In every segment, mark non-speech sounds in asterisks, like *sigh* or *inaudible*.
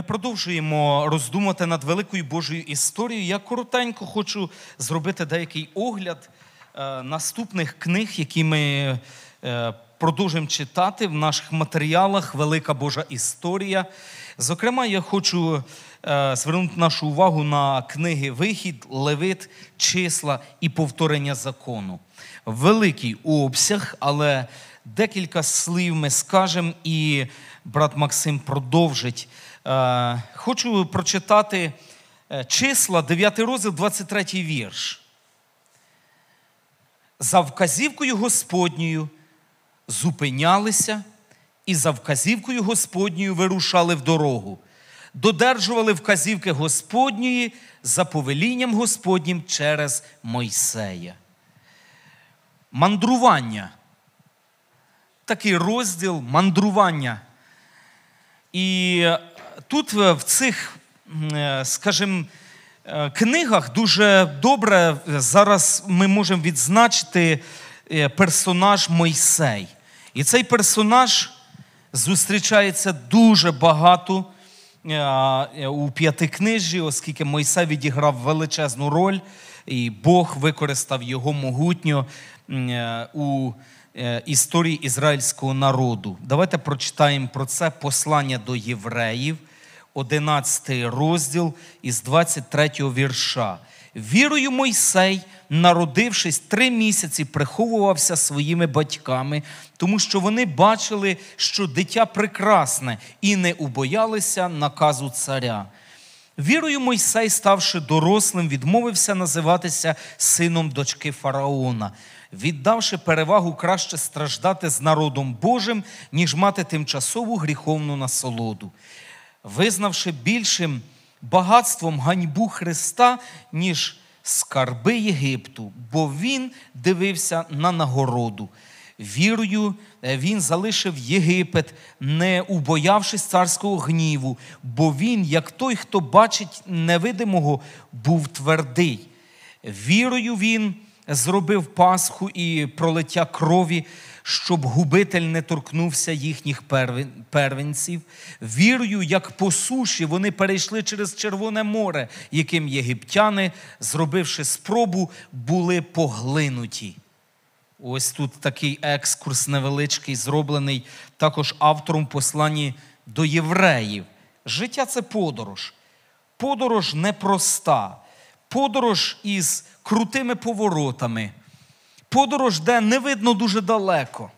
Ми продовжуємо роздумати над великою Божою історією. Я коротенько хочу зробити деякий огляд е, наступних книг, які ми е, продовжуємо читати в наших матеріалах Велика Божа історія. Зокрема, я хочу е, звернути нашу увагу на книги Вихід, Левит, числа і повторення закону. Великий обсяг, але декілька слів ми скажемо, і брат Максим продовжить. Е, хочу прочитати е, числа, 9 розділ, 23 вірш. За вказівкою Господньою зупинялися і за вказівкою Господньою вирушали в дорогу, додержували вказівки Господньої за повелінням Господнім через Мойсея. Мандрування. Такий розділ мандрування. І тут е, в цих, е, скажімо, е, книгах дуже добре зараз ми можемо відзначити персонаж Мойсей. І цей персонаж зустрічається дуже багато у п'ятикнижжі, оскільки Мойсей відіграв величезну роль, і Бог використав його могутньо у історії ізраїльського народу. Давайте прочитаємо про це послання до євреїв. 11 розділ із 23 вірша. Вірою Мойсей, народившись три місяці, приховувався своїми батьками, тому що вони бачили, що дитя прекрасне, і не убоялися наказу царя. Вірою Мойсей, ставши дорослим, відмовився називатися сином дочки Фараона, віддавши перевагу краще страждати з народом Божим, ніж мати тимчасову гріховну насолоду визнавши більшим багатством ганьбу Христа, ніж скарби Єгипту, бо Він дивився на нагороду. Вірою, е, він залишив Єгипет, не убоявшись царського гніву, бо він, як той, хто бачить невидимого, був твердий. Вірою він зробив Пасху і пролиття крові, щоб губитель не торкнувся їхніх первенців. Вірою, як по суші, вони перейшли через Червоне море, яким єгиптяни, зробивши спробу, були поглинуті. Ось тут такий екскурс невеличкий, зроблений також автором посланні до євреїв. Життя це подорож. Подорож непроста, подорож із крутими поворотами подорож, де не видно дуже далеко.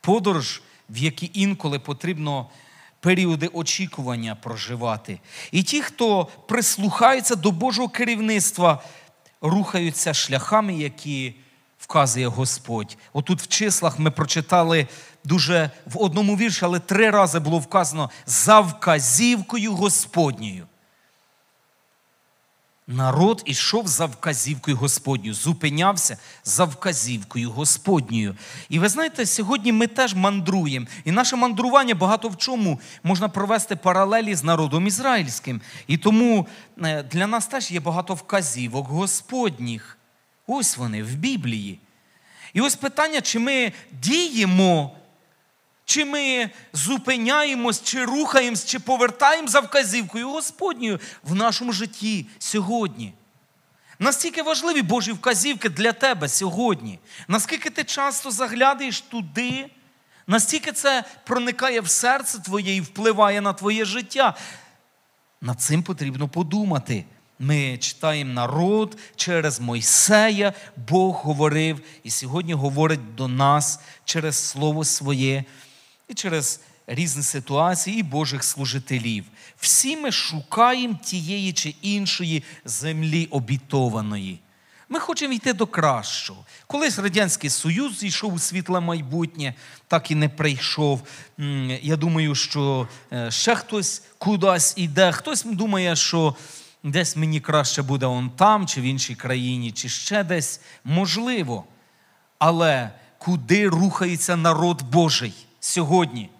Подорож, в якій інколи потрібно періоди очікування проживати. І ті, хто прислухається до Божого керівництва, рухаються шляхами, які вказує Господь. Отут в числах ми прочитали дуже в одному вірші, але три рази було вказано за вказівкою Господньою. Народ ішов за вказівкою Господньою, зупинявся за вказівкою Господньою. І ви знаєте, сьогодні ми теж мандруємо, і наше мандрування багато в чому можна провести паралелі з народом ізраїльським. І тому е, для нас теж є багато вказівок Господніх. Ось вони в Біблії. І ось питання, чи ми діємо чи ми зупиняємось, чи рухаємось, чи повертаємо за вказівкою Господньою в нашому житті сьогодні. Настільки важливі Божі вказівки для тебе сьогодні, наскільки ти часто заглядаєш туди, настільки це проникає в серце твоє і впливає на твоє життя. Над цим потрібно подумати. Ми читаємо народ через Мойсея, Бог говорив і сьогодні говорить до нас через Слово Своє і через різні ситуації і Божих служителів. Всі ми шукаємо тієї чи іншої землі обітованої. Ми хочемо йти до кращого. Колись Радянський Союз зійшов у світле майбутнє, так і не прийшов. Я думаю, що е, ще хтось кудись іде, хтось думає, що десь мені краще буде он там, чи в іншій країні, чи ще десь. Можливо. Але куди рухається народ Божий? сьогодні.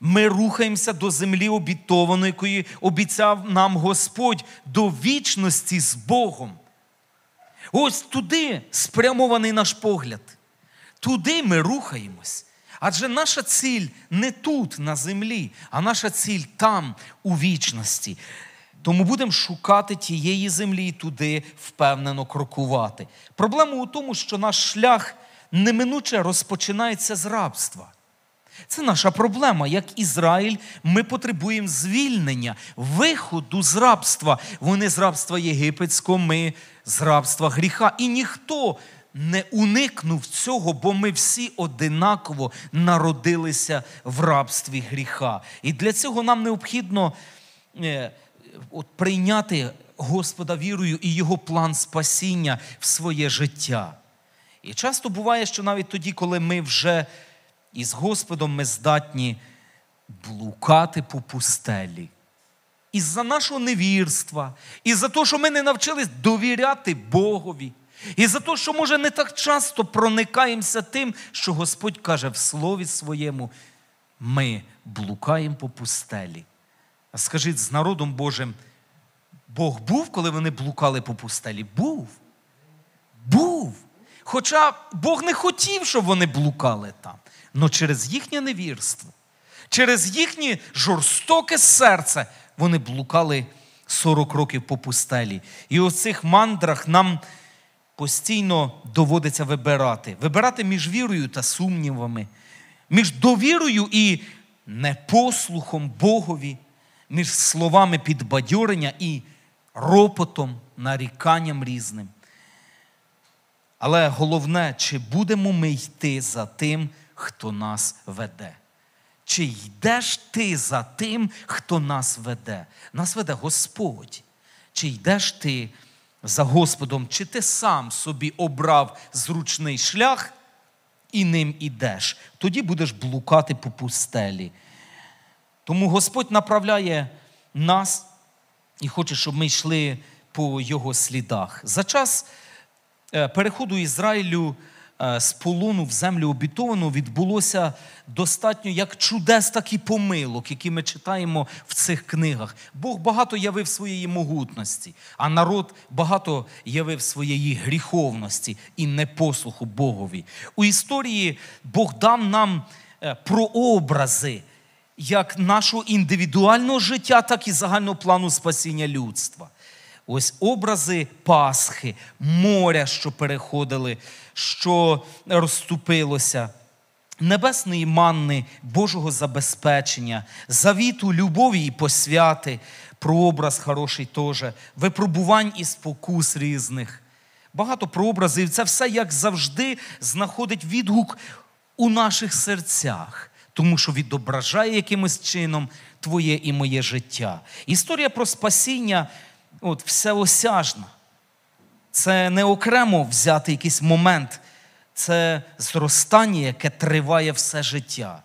Ми рухаємося до землі обітованої, якої обіцяв нам Господь до вічності з Богом. Ось туди спрямований наш погляд. Туди ми рухаємось. Адже наша ціль не тут, на землі, а наша ціль там, у вічності. Тому будемо шукати тієї землі і туди впевнено крокувати. Проблема у тому, що наш шлях неминуче розпочинається з рабства. Це наша проблема. Як Ізраїль, ми потребуємо звільнення, виходу з рабства. Вони з рабства єгипетського, ми з рабства гріха. І ніхто не уникнув цього, бо ми всі одинаково народилися в рабстві гріха. І для цього нам необхідно е, от, прийняти Господа вірою і його план спасіння в своє життя. І часто буває, що навіть тоді, коли ми вже і з Господом ми здатні блукати по пустелі. Із-за нашого невірства, і за те, що ми не навчились довіряти Богові, і за те, що, може, не так часто проникаємося тим, що Господь каже в Слові своєму, ми блукаємо по пустелі. А скажіть, з народом Божим, Бог був, коли вони блукали по пустелі? Був. Був. Хоча Бог не хотів, щоб вони блукали там. Но через їхнє невірство, через їхнє жорстоке серце вони блукали 40 років по пустелі. І у цих мандрах нам постійно доводиться вибирати, вибирати між вірою та сумнівами, між довірою і непослухом Богові, між словами підбадьорення і ропотом, наріканням різним. Але головне, чи будемо ми йти за тим хто нас веде. Чи йдеш ти за тим, хто нас веде? Нас веде Господь. Чи йдеш ти за Господом, чи ти сам собі обрав зручний шлях і ним ідеш? Тоді будеш блукати по пустелі. Тому Господь направляє нас і хоче, щоб ми йшли по його слідах. За час е, переходу Ізраїлю з е, полону в землю обітовану відбулося достатньо як чудес, так і помилок, які ми читаємо в цих книгах. Бог багато явив своєї могутності, а народ багато явив своєї гріховності і непослуху Богові. У історії Бог дав нам е, прообрази як нашого індивідуального життя, так і загального плану спасіння людства. Ось образи Пасхи, моря, що переходили, що розступилося, небесної манни Божого забезпечення, завіту, любові і посвяти, прообраз хороший теж, випробувань і спокус різних. Багато прообразів. Це все, як завжди, знаходить відгук у наших серцях. Тому що відображає якимось чином твоє і моє життя. Історія про спасіння от, всеосяжна. Це не окремо взяти якийсь момент, це зростання, яке триває все життя.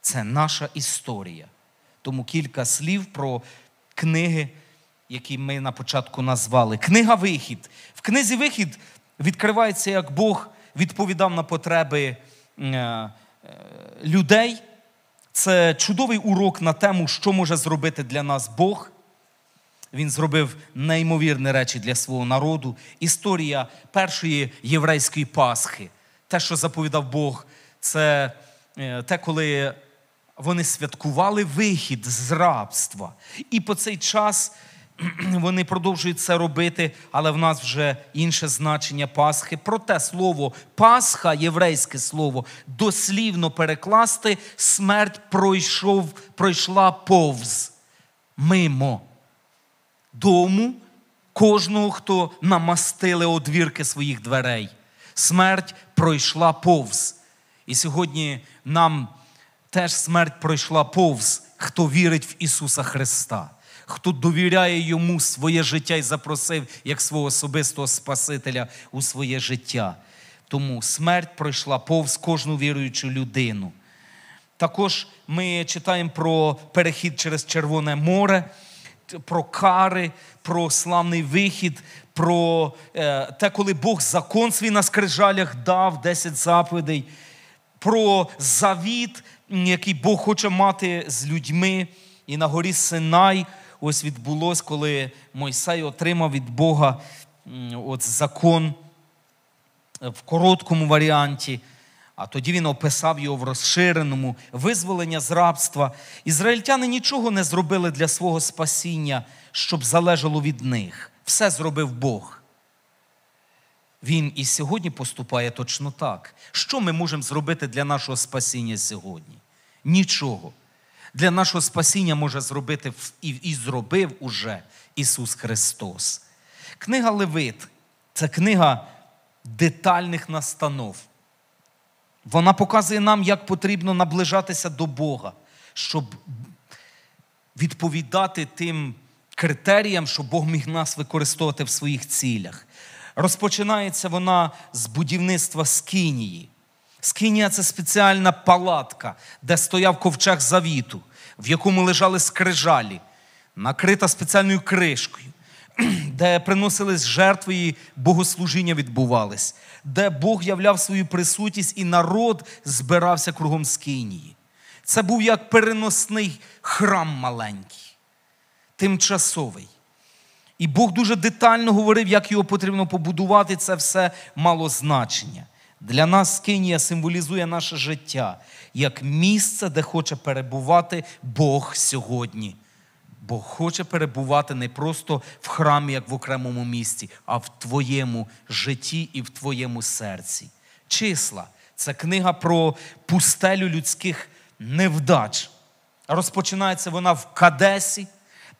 Це наша історія. Тому кілька слів про книги, які ми на початку назвали. Книга Вихід. В книзі Вихід відкривається, як Бог відповідав на потреби е, е, людей. Це чудовий урок на тему, що може зробити для нас Бог. Він зробив неймовірні речі для свого народу. Історія першої єврейської Пасхи, те, що заповідав Бог, це е, те, коли вони святкували вихід з рабства. І по цей час *clears throat* вони продовжують це робити, але в нас вже інше значення Пасхи. Проте слово Пасха, єврейське слово, дослівно перекласти, смерть пройшов, пройшла повз мимо дому кожного, хто намастили одвірки своїх дверей. Смерть пройшла повз. І сьогодні нам теж смерть пройшла повз, хто вірить в Ісуса Христа, хто довіряє Йому своє життя і запросив як свого особистого Спасителя у своє життя. Тому смерть пройшла повз кожну віруючу людину. Також ми читаємо про перехід через Червоне море про кари, про славний вихід, про е, те, коли Бог закон свій на скрижалях дав, 10 заповідей, про завіт, який Бог хоче мати з людьми. І на горі Синай ось відбулось, коли Мойсей отримав від Бога от закон е, в короткому варіанті. А тоді він описав його в розширеному визволення з рабства. Ізраїльтяни нічого не зробили для свого спасіння, щоб залежало від них. Все зробив Бог. Він і сьогодні поступає точно так. Що ми можемо зробити для нашого спасіння сьогодні? Нічого. Для нашого спасіння може зробити і, і зробив уже Ісус Христос. Книга Левит це книга детальних настанов. Вона показує нам, як потрібно наближатися до Бога, щоб відповідати тим критеріям, що Бог міг нас використовувати в своїх цілях. Розпочинається вона з будівництва скинії. Скинія це спеціальна палатка, де стояв ковчег завіту, в якому лежали скрижалі, накрита спеціальною кришкою де приносились жертви і богослужіння відбувались, де Бог являв свою присутність і народ збирався кругом скинії. Це був як переносний храм маленький, тимчасовий. І Бог дуже детально говорив, як його потрібно побудувати. Це все мало значення. Для нас скинія символізує наше життя як місце, де хоче перебувати Бог сьогодні. Бог хоче перебувати не просто в храмі, як в окремому місці, а в твоєму житті і в твоєму серці. Числа це книга про пустелю людських невдач. Розпочинається вона в Кадесі,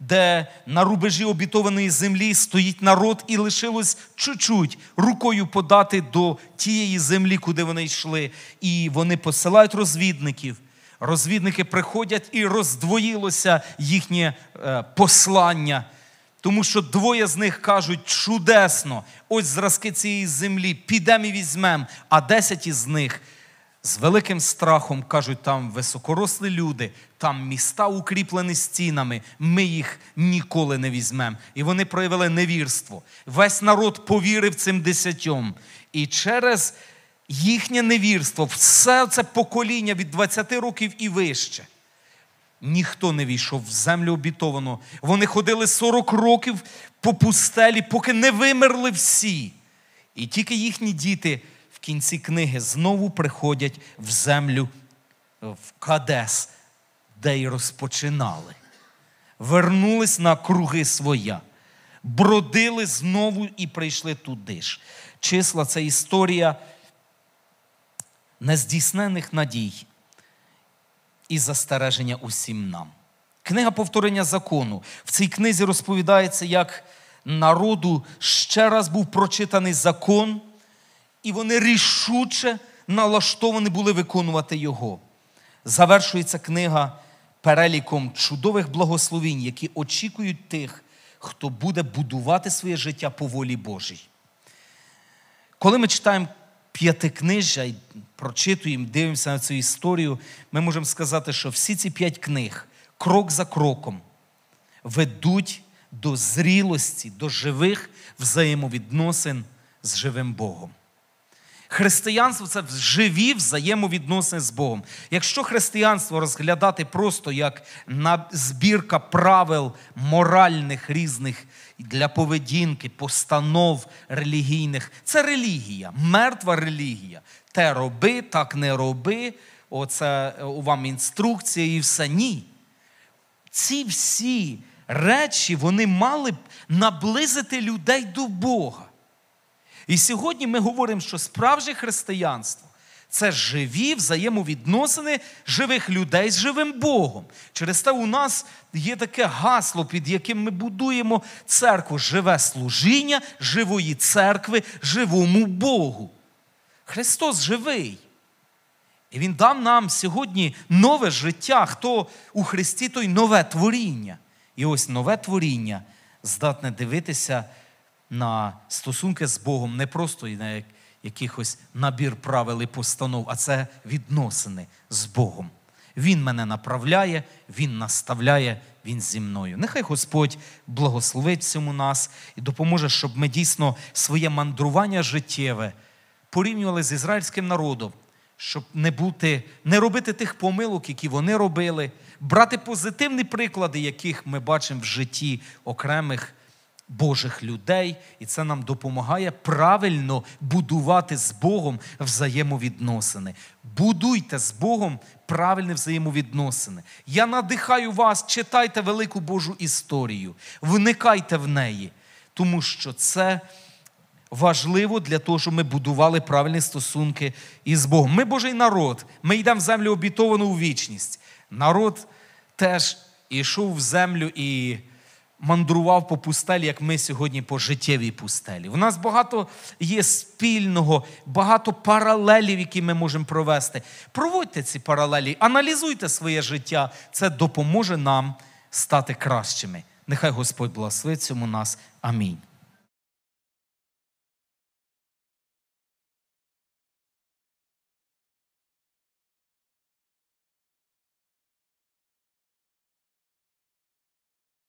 де на рубежі обітованої землі стоїть народ, і лишилось чуть-чуть рукою подати до тієї землі, куди вони йшли. І вони посилають розвідників. Розвідники приходять і роздвоїлося їхнє е, послання, тому що двоє з них кажуть чудесно, ось зразки цієї землі, підемо і візьмемо. А десять із них з великим страхом кажуть, там високорослі люди, там міста укріплені стінами, ми їх ніколи не візьмемо. І вони проявили невірство. Весь народ повірив цим десятьом. І через їхнє невірство, все це покоління від 20 років і вище. Ніхто не війшов в землю обітовану. Вони ходили 40 років по пустелі, поки не вимерли всі. І тільки їхні діти в кінці книги знову приходять в землю в Кадес, де й розпочинали. Вернулись на круги своя, бродили знову і прийшли туди ж. Числа це історія нездійснених надій і застереження усім нам. Книга повторення закону. В цій книзі розповідається, як народу ще раз був прочитаний закон, і вони рішуче налаштовані були виконувати його. Завершується книга переліком чудових благословінь, які очікують тих, хто буде будувати своє життя по волі Божій. Коли ми читаємо п'ятикнижжя і прочитуємо, дивимося на цю історію, ми можемо сказати, що всі ці п'ять книг, крок за кроком, ведуть до зрілості, до живих взаємовідносин з живим Богом. Християнство це живі взаємовідносини з Богом. Якщо християнство розглядати просто як збірка правил моральних різних для поведінки, постанов релігійних, це релігія, мертва релігія. Те роби, так не роби, оце е, у вам інструкція і все ні. Ці всі речі вони мали б наблизити людей до Бога. І сьогодні ми говоримо, що справжнє християнство це живі взаємовідносини живих людей з живим Богом. Через те у нас є таке гасло, під яким ми будуємо церкву, живе служіння живої церкви, живому Богу. Христос живий. І Він дав нам сьогодні нове життя, хто у Христі, той нове творіння. І ось нове творіння здатне дивитися на стосунки з Богом не просто на якихось набір правил і постанов, а це відносини з Богом. Він мене направляє, Він наставляє, Він зі мною. Нехай Господь благословить цьому нас і допоможе, щоб ми дійсно своє мандрування життєве порівнювали з ізраїльським народом, щоб не бути, не робити тих помилок, які вони робили, брати позитивні приклади, яких ми бачимо в житті окремих Божих людей, і це нам допомагає правильно будувати з Богом взаємовідносини. Будуйте з Богом правильні взаємовідносини. Я надихаю вас, читайте велику Божу історію, вникайте в неї, тому що це важливо для того, щоб ми будували правильні стосунки із Богом. Ми Божий народ, ми йдемо в землю обітовану у вічність. Народ теж ішов в землю і мандрував по пустелі, як ми сьогодні по життєвій пустелі. У нас багато є спільного, багато паралелів, які ми можемо провести. Проводьте ці паралелі, аналізуйте своє життя. Це допоможе нам стати кращими. Нехай Господь благословить цьому нас. Амінь.